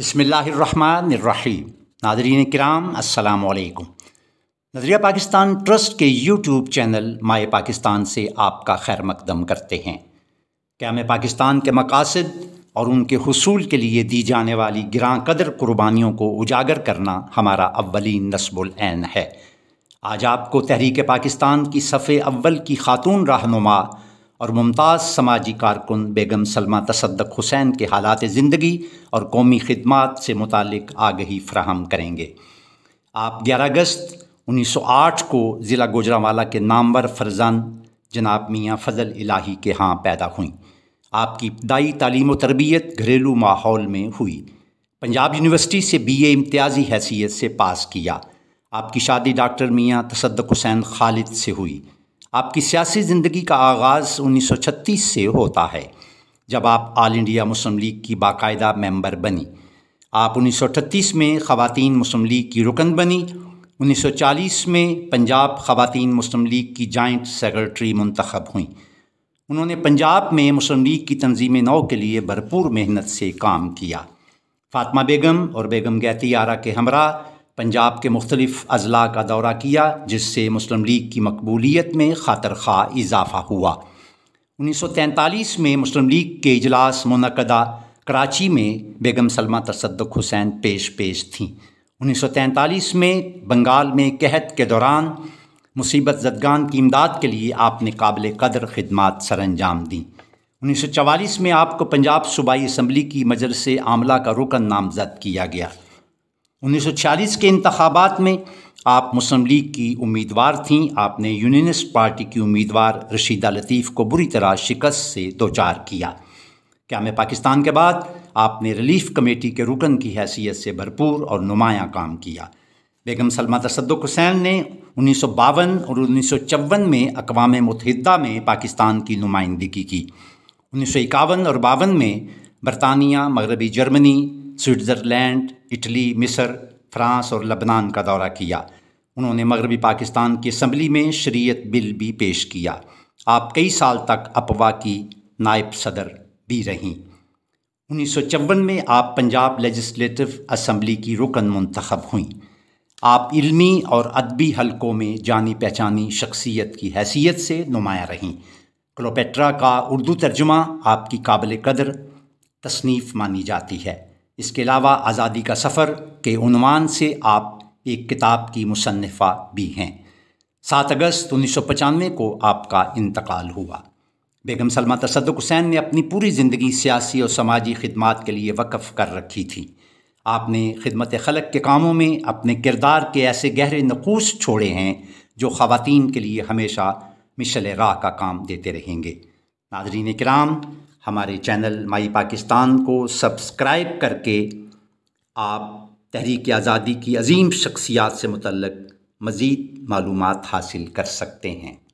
बसमीम नादरीन कराम असलकुम नजरिया पाकिस्तान ट्रस्ट के यूट्यूब चैनल माए पाकिस्तान से आपका खैर मकदम करते हैं क्या मैं पाकिस्तान के मकासद और उनके हसूल के लिए दी जाने वाली ग्रां कदर कुर्बानियों को उजागर करना हमारा अव्वलीन नस्बुलैन है आज आपको तहरीक पाकिस्तान की सफ़े अव्वल की खातून रहनुमा और मुमताज़ समाजी कारकुन बेगम सलमा तसदक हुसैन के हालात ज़िंदगी और कौमी खदमात से मुतक आगही फ्राहम करेंगे आप ग्यारह अगस्त 1908 को ज़िला गुजरावाला के नामवर फरजान जनाब मियाँ फ़जल इलाही के हाँ पैदा हुई आपकी इब्तदाई तालीम तरबियत घरेलू माहौल में हुई पंजाब यूनिवर्सिटी से बी ए इम्तियाजी हैसियत से पास किया आपकी शादी डॉक्टर मियाँ तसदक हुसैन खालिद से हुई आपकी सियासी ज़िंदगी का आगाज़ 1936 से होता है जब आप आल इंडिया मुस्लिम लीग की बाकायदा मेंबर बनी आप 1938 में ख़वान मुस्लिम लीग की रुकन बनी 1940 में पंजाब ख़वान मुस्लिम लीग की जॉइंट सेक्रेटरी मंतखब हुई उन्होंने पंजाब में मुस्लिम लीग की तंजीम नौ के लिए भरपूर मेहनत से काम किया फातमा बेगम और बेगम गैती आरा के हमरा पंजाब के मुख्तलिफ अजला का दौरा किया जिससे मुस्लिम लीग की मकबूलीत में खातर खा इजाफा हुआ 1943 में मुस्लिम लीग के इजलास मनदा कराची में बेगम सलमा तसदक हुसैन पेश पेश थीं 1943 में बंगाल में कहत के दौरान मुसीबत जदगान की इमदाद के लिए आपने काबिल कदर खदमात सर अंजाम दी 1944 में आपको पंजाब सूबाई इसम्बली की से आमला का रुकन नामजद किया गया 1940 के इंतबात में आप मुस्लिम लीग की उम्मीदवार थीं आपने यूनियनिस्ट पार्टी की उम्मीदवार रशीदा लतीफ़ को बुरी तरह शिकस्त से दो चार किया क्या मैं पाकिस्तान के बाद आपने रिलीफ कमेटी के रुकन की हैसियत से भरपूर और नुमायाँ काम किया बेगम सलमा तसदक हुसैन ने उन्नीस और उन्नीस में अकवा मतहदा में पाकिस्तान की नुमाइंदगी की उन्नीस और बावन में बरतानिया मगरबी जर्मनी स्विट्ज़रलैंड इटली मिस्र फ्रांस और लबनान का दौरा किया उन्होंने मगरबी पाकिस्तान की असम्बली में शरीयत बिल भी पेश किया आप कई साल तक अपवा की नायब सदर भी रहीं उन्नीस में आप पंजाब लेजिस्लेटिव असम्बली की रुकन मंतखब हुई आप इल्मी और अदबी हलकों में जानी पहचानी शख्सियत की हैसियत से नुमाया रहीं क्लोपेट्रा का उर्दू तर्जुमा आपकी काबिल कदर तसनीफ़ मानी जाती है इसके अलावा आज़ादी का सफ़र के उनवान से आप एक किताब की मुसनफ़ा भी हैं सात अगस्त उन्नीस सौ पचानवे को आपका इंतकाल हुआ बेगम सलमा तसद हुसैन ने अपनी पूरी ज़िंदगी सियासी और समाजी खदमात के लिए वक़फ़ कर रखी थी आपने खिदमत खलक के कामों में अपने किरदार के ऐसे गहरे नकूस छोड़े हैं जो ख़वान के लिए हमेशा मिशल राह का काम देते रहेंगे नाजरीन कराम हमारे चैनल माई पाकिस्तान को सब्सक्राइब करके आप तहरीक आज़ादी की अजीम शख्सियात से मुतलक मज़ीद मालूम हासिल कर सकते हैं